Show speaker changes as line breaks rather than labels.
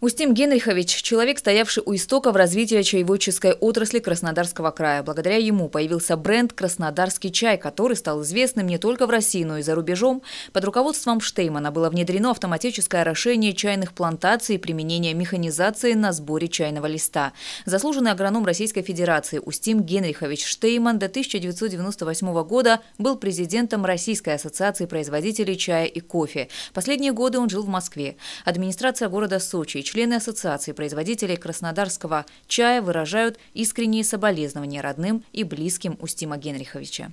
Устим Генрихович – человек, стоявший у истоков развития чаеводческой отрасли Краснодарского края. Благодаря ему появился бренд «Краснодарский чай», который стал известным не только в России, но и за рубежом. Под руководством Штеймана было внедрено автоматическое орошение чайных плантаций и применение механизации на сборе чайного листа. Заслуженный агроном Российской Федерации Устим Генрихович Штейман до 1998 года был президентом Российской ассоциации производителей чая и кофе. Последние годы он жил в Москве. Администрация города Сочи члены Ассоциации производителей краснодарского чая выражают искренние соболезнования родным и близким Устима Генриховича.